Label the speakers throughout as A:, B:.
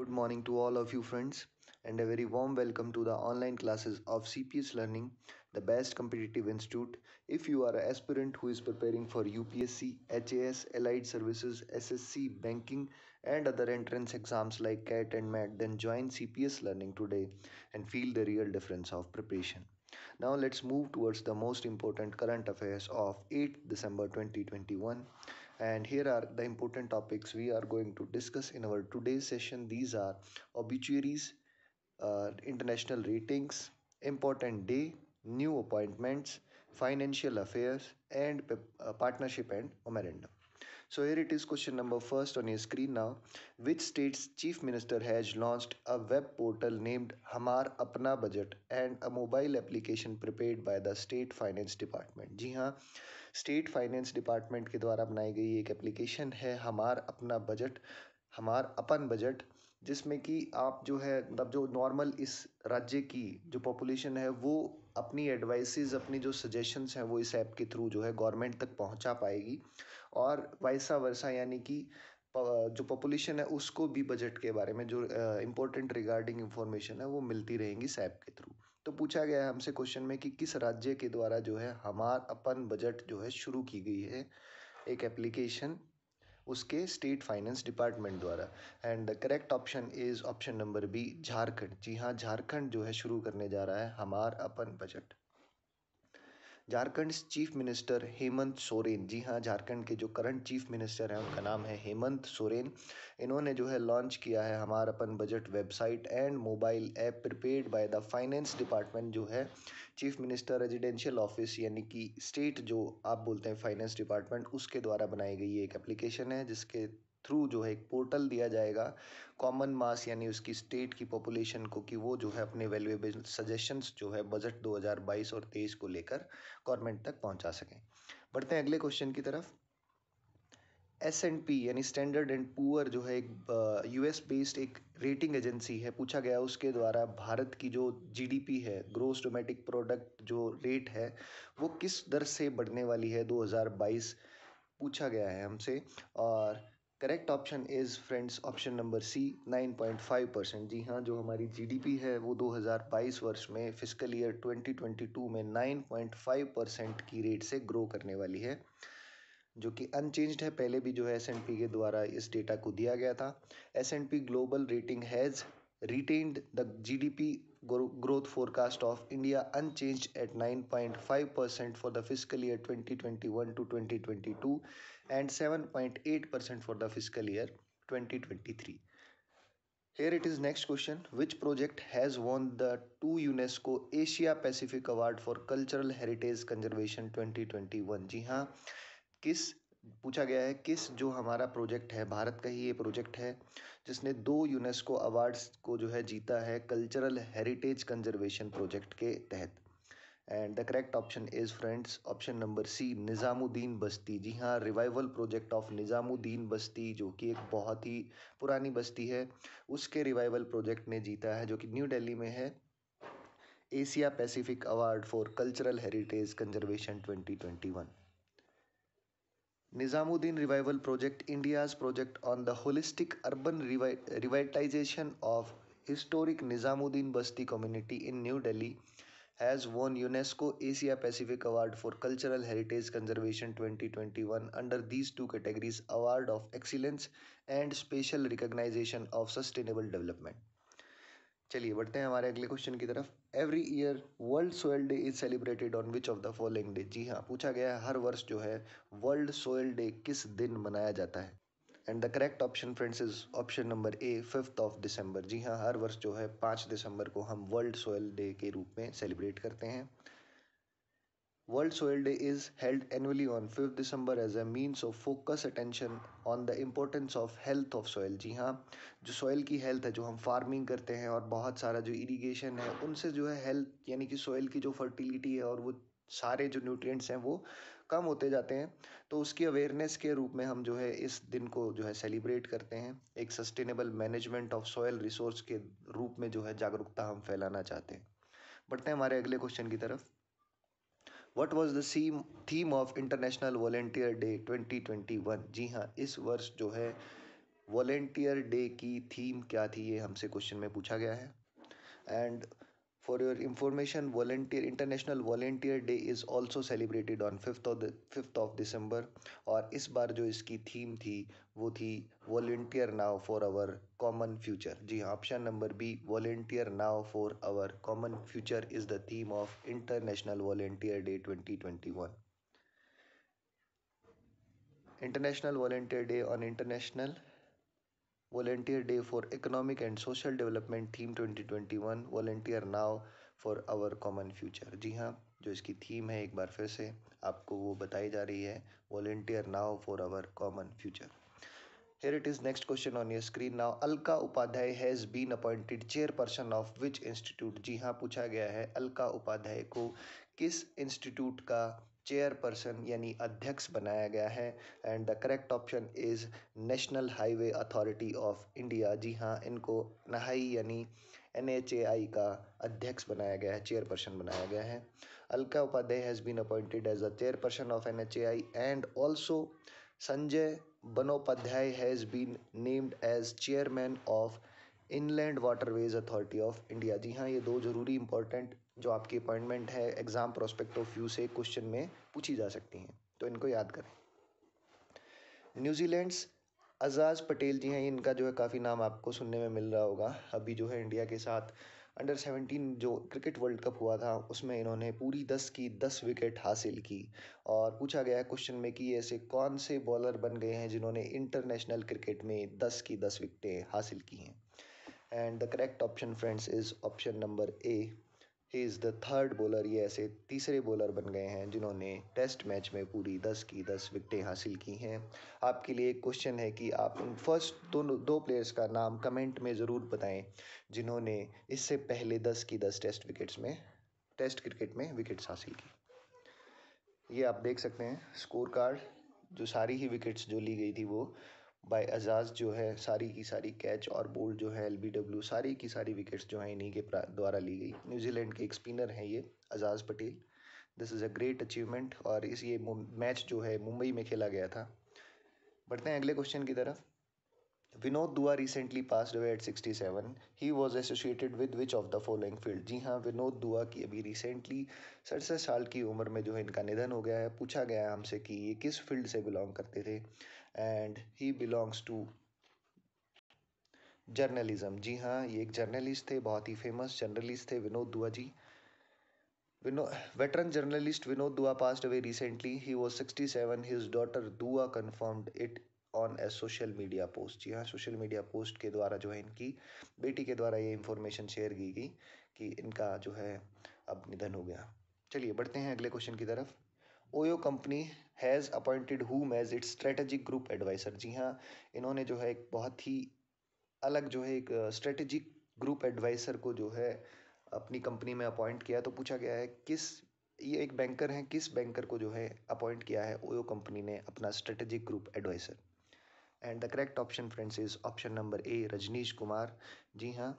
A: Good morning to all of you friends and a very warm welcome to the online classes of CPS Learning, the best competitive institute. If you are an aspirant who is preparing for UPSC, HAS, Allied Services, SSC, Banking, and other entrance exams like CAT and MAT, then join CPS Learning today and feel the real difference of preparation. Now let's move towards the most important current affairs of 8 December 2021 and here are the important topics we are going to discuss in our today's session. These are obituaries, uh, international ratings, important day, new appointments, financial affairs and uh, partnership and memorandum. So here it is question number first on your screen now. Which state's chief minister has launched a web portal named Hamar Apna Budget and a mobile application prepared by the state finance department? ji हाँ state finance department ke dwara banayi gayi ek application hai hamar apna budget हमार Apan budget जिसमें कि आप जो है मतलब जो normal इस राज्य की जो पॉपुलेशन है वो अपनी एडवाइसेस अपनी जो सजेशंस हैं वो इस ऐप के थ्रू जो है गवर्नमेंट तक पहुंचा पाएगी और वैसा वर्षा यानी कि जो पॉपुलेशन है उसको भी बजट के बारे में जो इम्पोर्टेंट रिगार्डिंग इन्फॉर्मेशन है वो मिलती रहेंगी इस ऐप के थ्रू तो पूछा गया है हमसे क्वेश्चन में कि किस राज्य के द्वारा जो है हमार अपन बजट जो है शुरू की गई है एक एप्लीकेशन उसके स्टेट फाइनेंस डिपार्टमेंट द्वारा and the correct option is option number B Jharkhand जी हाँ झारखंड जो है शुरू करने जा रहा है Hamar Apan budget Jharkhand chief minister Hemant Soren जी हाँ झारखंड के जो करंट चीफ मिनिस्टर हैं उनका नाम है हेमंत सोरेन इन्होंने जो है लॉन्च किया है हमारा Apan budget website and mobile app prepared by the finance department जो है चीफ मिनिस्टर रेजिडेंशियल ऑफिस यानी कि स्टेट जो आप बोलते हैं फाइनेंस डिपार्टमेंट उसके द्वारा बनाई गई एक एप्लीकेशन है जिसके थ्रू जो है एक पोर्टल दिया जाएगा कॉमन मास यानी उसकी स्टेट की पॉपुलेशन को कि वो जो है अपने वैल्यूएबल सजेशंस जो है बजट 2022 और 23 को लेकर गवर्नमेंट तक पहुंचा सकें बढ़ते हैं अगले क्वेश्चन की तरफ एस एंड पी यानी स्टैंडर्ड एंड पुअर जो है एक यूएस बेस्ड एक रेटिंग एजेंसी है पूछा गया उसके द्वारा भारत की जो जी डी पी है ग्रोस डोमेटिक प्रोडक्ट जो रेट है वो किस दर से बढ़ने वाली है 2022 पूछा गया है हमसे और correct option is friends option number C 9.5 percent जी हाँ जो हमारी जीडीपी है वो 2022 वर्ष में फिजिकल ईयर 2022 में 9.5 परसेंट की रेट से ग्रो करने वाली है जो कि अनचेंज्ड है पहले भी जो है एस के द्वारा इस डेटा को दिया गया था S global rating has retained the GDP growth forecast of India unchanged at 9.5% for the fiscal year 2021 to 2022 and 7.8% for the fiscal year 2023. Here it is next question which project has won the 2 UNESCO Asia Pacific Award for Cultural Heritage Conservation 2021 जी kis पूछा गया है किस जो हमारा project है भारत का ही ये प्रोजेक्ट है जिसने दो यूनेस्को अवार्ड्स को जो है जीता है कल्चरल हेरिटेज कंजर्वेशन प्रोजेक्ट के तहत and the correct option is friends option number C Nizamuddin बस्ती जी हाँ रिवाइवल प्रोजेक्ट ऑफ निज़ामुद्दीन बस्ती जो कि एक बहुत ही पुरानी बस्ती है उसके रिवाइवल प्रोजेक्ट ने जीता है जो कि न्यू दिल्ली में है Asia Pacific award for cultural heritage conservation 2021 Nizamuddin Revival Project India's project on the holistic urban revitalization of historic Nizamuddin Basti community in New Delhi has won UNESCO Asia Pacific Award for Cultural Heritage Conservation 2021 under these two categories Award of Excellence and Special Recognition of Sustainable Development. चलिए बढ़ते हैं हमारे अगले question की तरफ every year world soil day is celebrated on which of the following day जी हाँ पूछा गया है हर वर्ष जो है वर्ल्ड सोयल डे किस दिन मनाया जाता है and the correct option friends is option number A fifth of December जी हाँ हर वर्ष जो है पाँच दिसंबर को हम वर्ल्ड सोयल डे के रूप में सेलिब्रेट करते हैं World Soil Day is held annually on 5th December as a means of focus attention on the importance of health of soil जी हाँ जो सॉइल की हेल्थ है जो हम फार्मिंग करते हैं और बहुत सारा जो irrigation है उनसे जो है हेल्थ यानी कि soil की जो फर्टिलिटी है और वो सारे जो nutrients हैं वो कम होते जाते हैं तो उसकी अवेयरनेस के रूप में हम जो है इस दिन को जो है सेलिब्रेट करते हैं एक sustainable management of soil resource के रूप में जो है जागरूकता हम फैलाना चाहते हैं बढ़ते हैं हमारे अगले क्वेश्चन की तरफ what was the seem theme of international volunteer day 2021 जी हाँ इस वर्ष जो है वॉलेंटियर डे की थीम क्या थी ये हमसे क्वेश्चन में पूछा गया है and For your information, volunteer International Volunteer Day is also celebrated on 5th of fifth of दिसंबर और इस बार जो इसकी थीम थी वो थी volunteer now for our common future जी हाँ option number B volunteer now for our common future is the theme of international volunteer day 2021 International Volunteer Day on International volunteer day for economic and social development theme 2021 volunteer now for our common future जी हाँ जो इसकी theme है एक बार फिर से आपको वो बताई जा रही है volunteer now for our common future Here it is next question on your screen now. Alka Upadhyay has been appointed chairperson of which institute जी हाँ पूछा गया है अलका उपाध्याय को किस इंस्टीट्यूट का चेयरपर्सन यानी अध्यक्ष बनाया गया है and the correct option is national highway authority of India जी हाँ इनको नहाई यानी एन का अध्यक्ष बनाया गया है चेयरपर्सन बनाया गया है Alka Upadhyay has been appointed as a chairperson of an and also Sanjay Banopadhyay has been named as chairman of inland waterways authority of India जी हाँ ये दो ज़रूरी इंपॉर्टेंट जो आपकी अपॉइंटमेंट है एग्ज़ाम प्रोस्पेक्ट ऑफ व्यू से क्वेश्चन में पूछी जा सकती हैं तो इनको याद करें न्यूजीलैंड्स अजाज़ पटेल जी हैं इनका जो है काफ़ी नाम आपको सुनने में मिल रहा होगा अभी जो है इंडिया के साथ अंडर सेवेंटीन जो क्रिकेट वर्ल्ड कप हुआ था उसमें इन्होंने पूरी दस की दस विकेट हासिल की और पूछा गया क्वेश्चन में कि ऐसे कौन से बॉलर बन गए हैं जिन्होंने इंटरनेशनल क्रिकेट में दस की दस विकटें हासिल की हैं and the correct option friends is option number A he is the third bowler ये ऐसे तीसरे बॉलर बन गए हैं जिन्होंने टेस्ट मैच में पूरी दस की दस विकटें हासिल की हैं आपके लिए एक क्वेश्चन है कि आप उन फर्स्ट दोनों दो प्लेयर्स का नाम कमेंट में ज़रूर बताएं जिन्होंने इससे पहले दस की दस टेस्ट विकेट्स में टेस्ट क्रिकेट में विकेट्स हासिल की ये आप देख सकते हैं स्कोर कार्ड जो सारी ही विकेट्स जो ली गई थी वो बाय एजाज जो है सारी की सारी कैच और बोल्ड जो है एल सारी की सारी विकेट्स जो हैं इन्हीं के द्वारा ली गई न्यूजीलैंड के एक स्पिनर हैं ये Ajaz Patel this is a great achievement और इस ये मैच जो है मुंबई में खेला गया था बढ़ते हैं अगले क्वेश्चन की तरफ Vinod Dua recently pass away at sixty seven he was associated with which of the following field जी हाँ विनोद दुआ की अभी रिसेंटली सड़सठ साल की उम्र में जो है इनका निधन हो गया है पूछा गया है हमसे कि ये किस फील्ड से बिलोंग करते थे and he belongs to journalism जी हाँ ये एक जर्नलिस्ट थे बहुत ही फेमस जर्नलिस्ट थे विनोद दुआ जी विनो veteran journalist Vinod Dua Dua away recently he He sixty seven his daughter Dua confirmed it on a social media post जी हाँ सोशल मीडिया पोस्ट के द्वारा जो है इनकी बेटी के द्वारा ये इन्फॉर्मेशन शेयर की गई कि इनका जो है अब निधन हो गया चलिए बढ़ते हैं अगले क्वेश्चन की तरफ OYO company has appointed whom as its strategic group advisor जी हाँ इन्होंने जो है एक बहुत ही अलग जो है एक स्ट्रेटेजिक ग्रुप एडवाइसर को जो है अपनी कंपनी में अपॉइंट किया तो पूछा गया है किस ये एक बैंकर हैं किस बैंकर को जो है अपॉइंट किया है ओयो कंपनी ने अपना strategic group advisor and the correct option friends is option number A Rajnish Kumar ji हाँ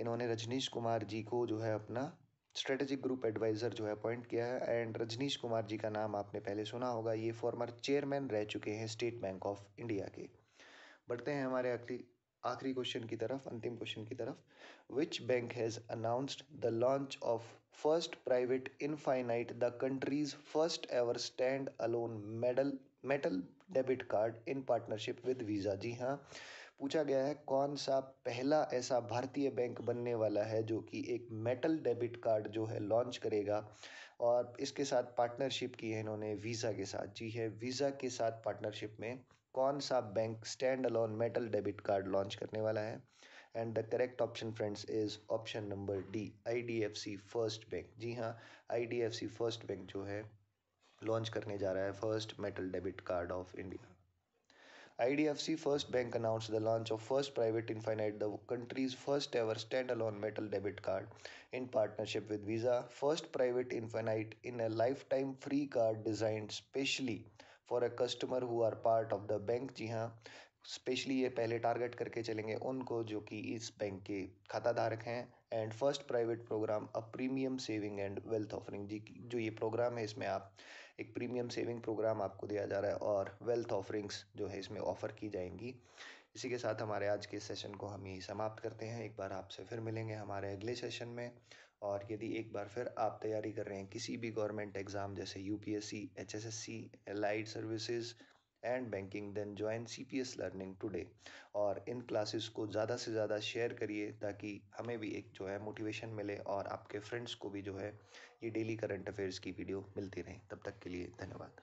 A: इन्होंने रजनीश कुमार जी को जो है अपना स्ट्रेटेजिक ग्रुप एडवाइज़र जो है अपॉइंट किया है एंड रजनीश कुमार जी का नाम आपने पहले सुना होगा ये फॉर्मर चेयरमैन रह चुके हैं स्टेट बैंक ऑफ इंडिया के बढ़ते हैं हमारे अगली आखिरी क्वेश्चन की तरफ अंतिम क्वेश्चन की तरफ which bank has announced the launch of first private infinite the country's first ever stand alone medal metal debit card in partnership with Visa जी हाँ पूछा गया है कौन सा पहला ऐसा भारतीय बैंक बनने वाला है जो कि एक मेटल डेबिट कार्ड जो है लॉन्च करेगा और इसके साथ पार्टनरशिप की है इन्होंने वीज़ा के साथ जी है वीज़ा के साथ पार्टनरशिप में कौन सा bank stand alone metal debit card launch करने वाला है and the correct option friends is option number D IDFC first bank जी हाँ आईडीएफसी फर्स्ट बैंक जो है लॉन्च करने जा रहा है first metal debit card of India IDFC First Bank announced the launch of First Private Infinite, the country's first ever standalone metal debit card, in partnership with Visa. First Private Infinite in a lifetime free card designed specially for a customer who are part of the bank. जी हाँ specially ये पहले target करके चलेंगे उनको जो कि इस बैंक के खाता धारक हैं and first private programme a premium saving and wealth offering जी जो ये प्रोग्राम है इसमें आप एक प्रीमियम सेविंग प्रोग्राम आपको दिया जा रहा है और वेल्थ ऑफरिंग्स जो है इसमें ऑफ़र की जाएंगी इसी के साथ हमारे आज के सेशन को हम यही समाप्त करते हैं एक बार आपसे फिर मिलेंगे हमारे अगले सेशन में और यदि एक बार फिर आप तैयारी कर रहे हैं किसी भी गवर्नमेंट एग्ज़ाम जैसे UPSC HSSC allied services and banking then join C P S learning today और इन क्लासेस को ज़्यादा से ज़्यादा शेयर करिए ताकि हमें भी एक जो है मोटिवेशन मिले और आपके फ्रेंड्स को भी जो है ये डेली करंट अफेयर्स की वीडियो मिलती रहें तब तक के लिए धन्यवाद